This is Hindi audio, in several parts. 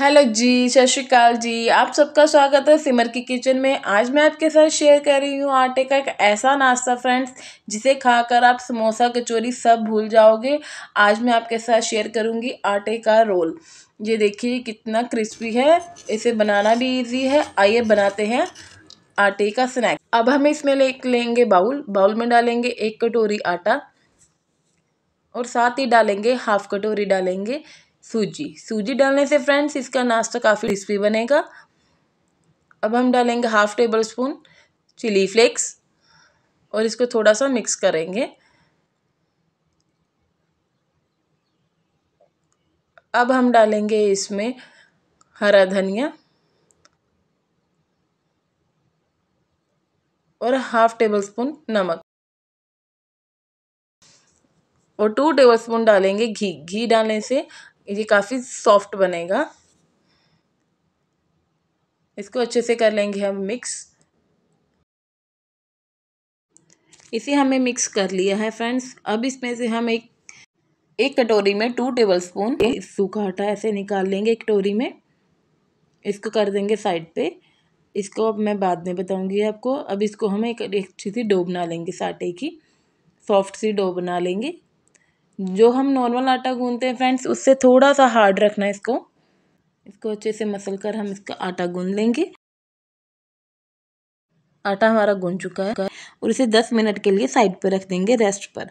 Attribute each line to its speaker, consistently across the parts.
Speaker 1: हेलो जी सत श्रीकाल जी आप सबका स्वागत है सिमर की किचन में आज मैं आपके साथ शेयर कर रही हूँ आटे का एक ऐसा नाश्ता फ्रेंड्स जिसे खाकर आप समोसा कचौरी सब भूल जाओगे आज मैं आपके साथ शेयर करूँगी आटे का रोल ये देखिए कितना क्रिस्पी है इसे बनाना भी इजी है आइए बनाते हैं आटे का स्नैक अब हम इसमें ले लेंगे बाउल बाउल में डालेंगे एक कटोरी आटा और साथ ही डालेंगे हाफ कटोरी डालेंगे सूजी सूजी डालने से फ्रेंड्स इसका नाश्ता काफ़ी क्रिस्पी बनेगा अब हम डालेंगे half tablespoon chilli flakes और इसको थोड़ा सा मिक्स करेंगे अब हम डालेंगे इसमें हरा धनिया और हाफ टेबल स्पून नमक और टू टेबल स्पून डालेंगे घी घी डालने से ये काफ़ी सॉफ्ट बनेगा इसको अच्छे से कर लेंगे हम मिक्स इसे हमें मिक्स कर लिया है फ्रेंड्स अब इसमें से हम एक एक कटोरी में टू टेबल स्पून सूखा आटा ऐसे निकाल लेंगे एक कटोरी में इसको कर देंगे साइड पे इसको अब मैं बाद में बताऊंगी आपको अब इसको हम एक अच्छी सी डो बना लेंगे साटे की सॉफ्ट सी डो बना लेंगे जो हम नॉर्मल आटा गूंदते हैं फ्रेंड्स उससे थोड़ा सा हार्ड रखना है इसको इसको अच्छे से मसल कर हम इसका आटा गूंद लेंगे आटा हमारा गूंद चुका है और इसे दस मिनट के लिए साइड पर रख देंगे रेस्ट पर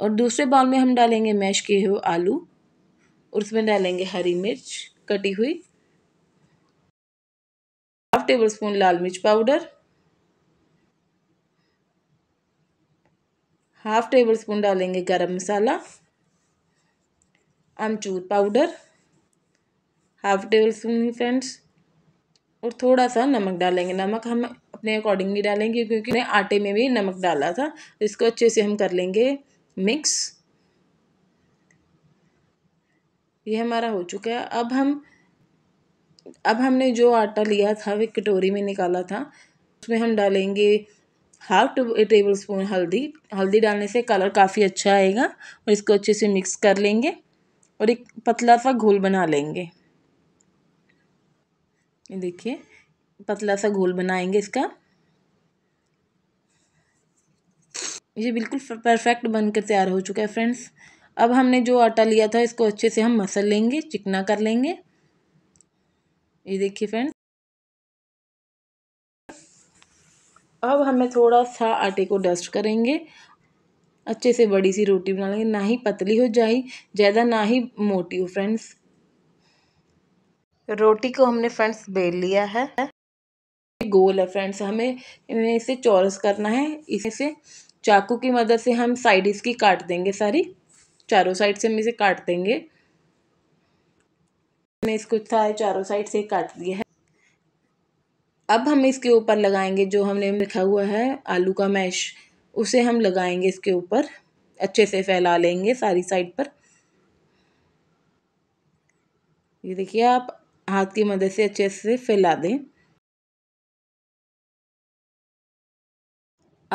Speaker 1: और दूसरे बाउल में हम डालेंगे मैश किए हुए आलू और उसमें डालेंगे हरी मिर्च कटी हुई हाफ टेबल स्पून लाल मिर्च पाउडर हाफ़ टेबल स्पून डालेंगे garam masala amchur powder half tablespoon ही फ्रेंड्स और थोड़ा सा नमक डालेंगे नमक हम अपने अकॉर्डिंगली डालेंगे क्योंकि हमने आटे में भी नमक डाला था इसको अच्छे से हम कर लेंगे मिक्स ये हमारा हो चुका है अब हम अब हमने जो आटा लिया था वे कटोरी में निकाला था उसमें हम डालेंगे हाफ टेबल स्पून हल्दी हल्दी डालने से कलर काफ़ी अच्छा आएगा और इसको अच्छे से मिक्स कर लेंगे और एक पतला सा घोल बना लेंगे ये देखिए पतला सा घोल बनाएंगे इसका ये बिल्कुल परफेक्ट बनकर तैयार हो चुका है फ्रेंड्स अब हमने जो आटा लिया था इसको अच्छे से हम मसल लेंगे चिकना कर लेंगे ये देखिए फ्रेंड्स अब हमें थोड़ा सा आटे को डस्ट करेंगे अच्छे से बड़ी सी रोटी बना लेंगे ना ही पतली हो जाए ज़्यादा ना ही मोटी हो फ्रेंड्स रोटी को हमने फ्रेंड्स बेल लिया है गोल है फ्रेंड्स हमें इसे चौरस करना है इसे से चाकू की मदद से हम साइड इसकी काट देंगे सारी चारों साइड से हम इसे काट देंगे हमने इसको चारों साइड से काट दिया है अब हम इसके ऊपर लगाएंगे जो हमने लिखा हुआ है आलू का मैश उसे हम लगाएंगे इसके ऊपर अच्छे से फैला लेंगे सारी साइड पर ये देखिए आप हाथ की मदद से अच्छे से फैला दें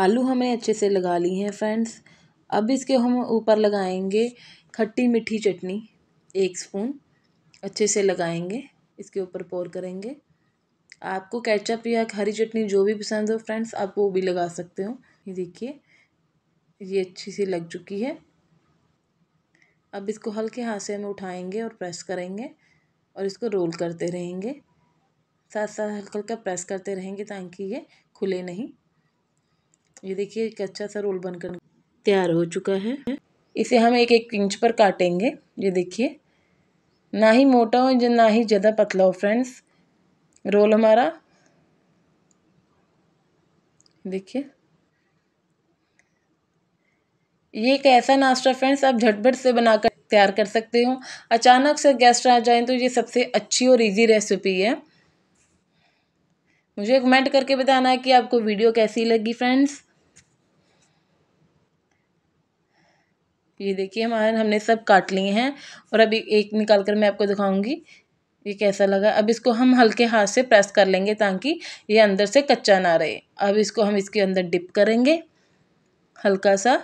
Speaker 1: आलू हमने अच्छे से लगा ली हैं फ्रेंड्स अब इसके हम ऊपर लगाएंगे खट्टी मीठी चटनी एक स्पून अच्छे से लगाएंगे इसके ऊपर पोर करेंगे आपको कैचअप या हरी चटनी जो भी पसंद हो फ्रेंड्स आप वो भी लगा सकते हो ये देखिए ये अच्छी सी लग चुकी है अब इसको हल्के हाथ से हम उठाएंगे और प्रेस करेंगे और इसको रोल करते रहेंगे साथ साथ हल्का हल्का प्रेस करते रहेंगे ताकि ये खुले नहीं ये देखिए एक अच्छा सा रोल बनकर तैयार हो चुका है इसे हम एक एक इंच पर काटेंगे ये देखिए ना ही मोटा हो ना ही ज़्यादा पतला हो फ्रेंड्स रोल हमारा देखिए ये एक ऐसा नाश्ता फ्रेंड्स आप झटपट से बनाकर तैयार कर सकते हो अचानक से गेस्ट आ जाए तो ये सबसे अच्छी और इजी रेसिपी है मुझे कमेंट करके बताना है कि आपको वीडियो कैसी लगी फ्रेंड्स ये देखिए हमारे हमने सब काट लिए हैं और अभी एक निकाल कर मैं आपको दिखाऊंगी ये कैसा लगा अब इसको हम हल्के हाथ से प्रेस कर लेंगे ताकि ये अंदर से कच्चा ना रहे अब इसको हम इसके अंदर डिप करेंगे हल्का सा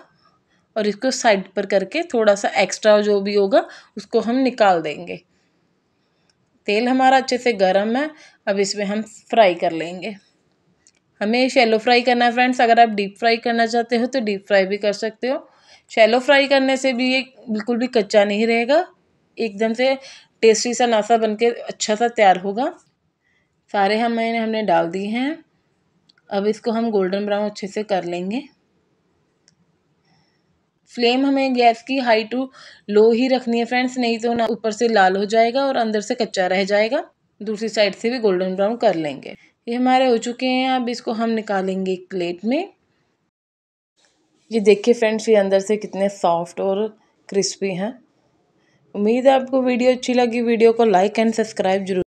Speaker 1: और इसको साइड पर करके थोड़ा सा एक्स्ट्रा जो भी होगा उसको हम निकाल देंगे तेल हमारा अच्छे से गर्म है अब इसमें हम फ्राई कर लेंगे हमें शैलो फ्राई करना है फ्रेंड्स अगर आप डीप फ्राई करना चाहते हो तो डीप फ्राई भी कर सकते हो शैलो फ्राई करने से भी ये बिल्कुल भी कच्चा नहीं रहेगा एकदम से टेस्टी सा नाश्ता बनके अच्छा सा तैयार होगा सारे हम मैंने हमने डाल दिए हैं अब इसको हम गोल्डन ब्राउन अच्छे से कर लेंगे फ्लेम हमें गैस की हाई टू लो ही रखनी है फ्रेंड्स नहीं तो ना ऊपर से लाल हो जाएगा और अंदर से कच्चा रह जाएगा दूसरी साइड से भी गोल्डन ब्राउन कर लेंगे ये हमारे हो चुके हैं अब इसको हम निकालेंगे एक प्लेट में ये देखिए फ्रेंड्स ये अंदर से कितने सॉफ्ट और क्रिस्पी हैं उम्मीद है आपको वीडियो अच्छी लगी वीडियो को लाइक एंड सब्सक्राइब जरूर